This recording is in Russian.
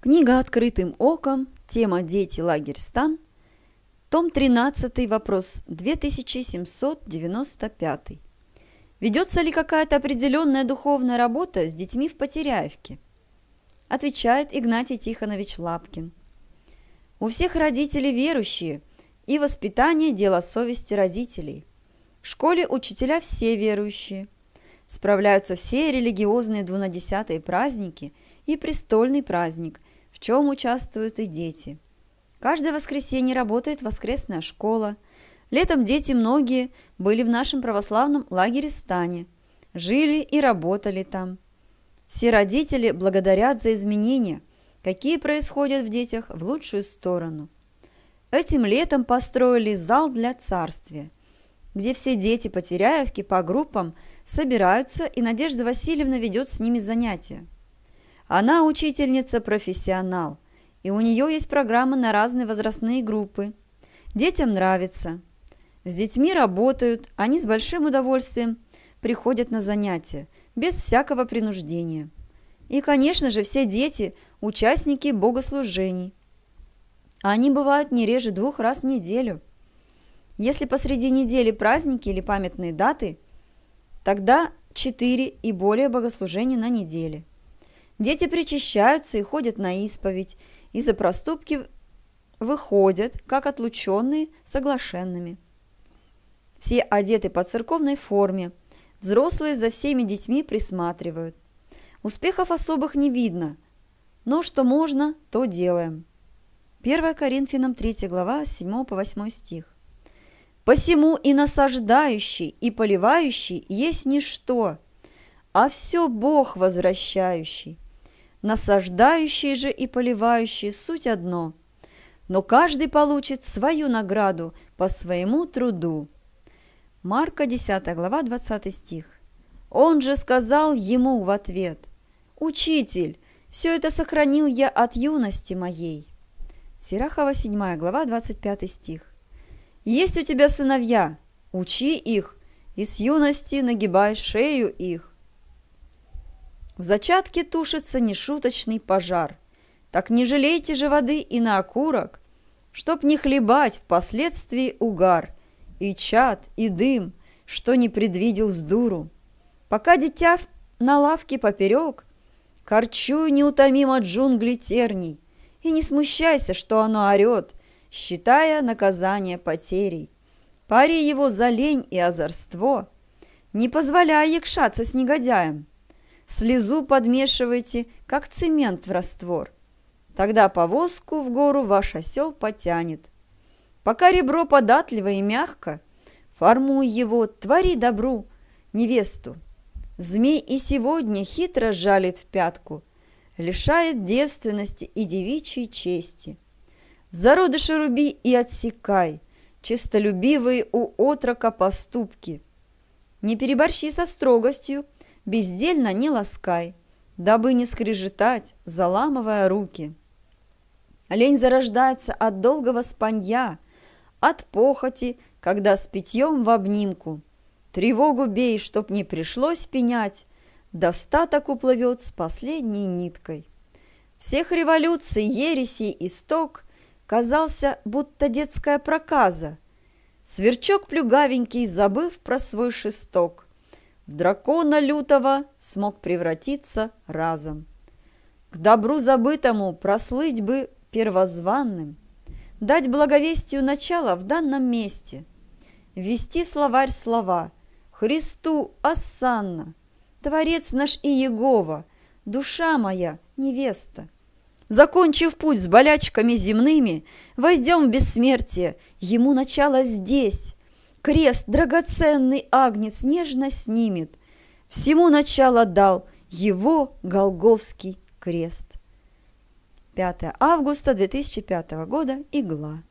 Книга «Открытым оком», тема «Дети, лагерь, стан», том 13, вопрос 2795. Ведется ли какая-то определенная духовная работа с детьми в Потеряевке? Отвечает Игнатий Тихонович Лапкин. У всех родителей верующие, и воспитание – дело совести родителей. В школе учителя все верующие. Справляются все религиозные двунадесятые праздники и престольный праздник – в чем участвуют и дети. Каждое воскресенье работает воскресная школа. Летом дети многие были в нашем православном лагере Стане, жили и работали там. Все родители благодарят за изменения, какие происходят в детях в лучшую сторону. Этим летом построили зал для царствия, где все дети Потеряевки по группам собираются, и Надежда Васильевна ведет с ними занятия. Она учительница-профессионал, и у нее есть программы на разные возрастные группы. Детям нравится. С детьми работают, они с большим удовольствием приходят на занятия, без всякого принуждения. И, конечно же, все дети – участники богослужений. Они бывают не реже двух раз в неделю. Если посреди недели праздники или памятные даты, тогда четыре и более богослужений на неделе – Дети причащаются и ходят на исповедь, и за проступки выходят, как отлученные, соглашенными. Все одеты по церковной форме, взрослые за всеми детьми присматривают. Успехов особых не видно, но что можно, то делаем. 1 Коринфянам 3 глава 7 по 8 стих. «Посему и насаждающий, и поливающий есть ничто, а все Бог возвращающий» насаждающие же и поливающие – суть одно. Но каждый получит свою награду по своему труду. Марка 10 глава 20 стих. Он же сказал ему в ответ, «Учитель, все это сохранил я от юности моей». Сирахова 7 глава 25 стих. «Есть у тебя сыновья, учи их, и с юности нагибай шею их, в зачатке тушится нешуточный пожар. Так не жалейте же воды и на окурок, чтоб не хлебать впоследствии угар, и чад, и дым, что не предвидел с дуру. Пока дитя на лавке поперек, корчу неутомимо джунгли терний, и не смущайся, что оно орет, считая наказание потерей. Пари его за лень и озорство, не позволяя якшаться с негодяем, слезу подмешивайте, как цемент в раствор. Тогда повозку в гору ваш осел потянет. Пока ребро податливо и мягко, формуй его, твори добру, невесту. Змей и сегодня хитро жалит в пятку, лишает девственности и девичьей чести. зародыши руби и отсекай, чистолюбивые у отрока поступки. Не переборщи со строгостью – бездельно не ласкай, дабы не скрежетать, заламывая руки. Лень зарождается от долгого спанья, от похоти, когда с питьем в обнимку. Тревогу бей, чтоб не пришлось пенять, достаток уплывет с последней ниткой. Всех революций, ересей исток казался, будто детская проказа. Сверчок плюгавенький, забыв про свой шесток, дракона лютого смог превратиться разом. К добру забытому прослыть бы первозванным, дать благовестию начало в данном месте, ввести в словарь слова «Христу Ассанна», «Творец наш и Егова», «Душа моя, невеста». Закончив путь с болячками земными, войдем в бессмертие, ему начало здесь, крест драгоценный Агнец нежно снимет. Всему начало дал его Голговский крест. 5 августа 2005 года. Игла.